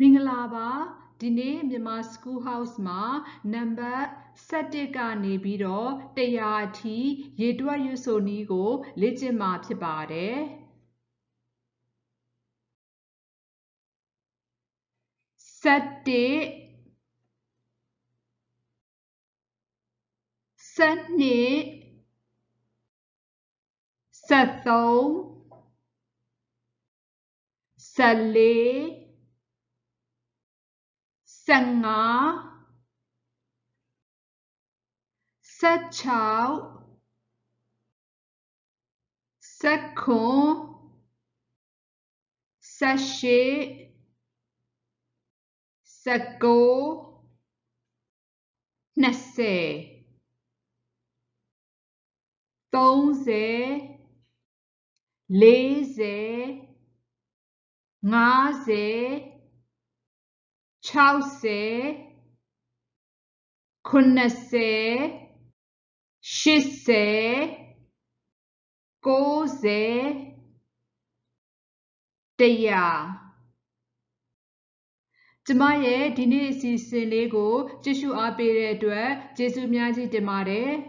မင်္ဂလာပါဒီနေ့မြန်မာ school house မှာနံပါတ်7ကနေပြီးတော့100အထိရေတွက်ရွဆိုနည်းကိုလေ့ကျင့်မှာဖြစ်ပါတယ်7စနေ73 74 sân ngó sách cháo sách khổ sách xế sách cố nà xề tôn dế lý dế ngã dế 60 90 80 90 100ကျမရဲ့ဒီနေ့အစီအစဉ်လေးကိုကြည့်ရှုအားပေးတဲ့အတွက်ကျေးဇူးများကြီးတင်ပါတယ်။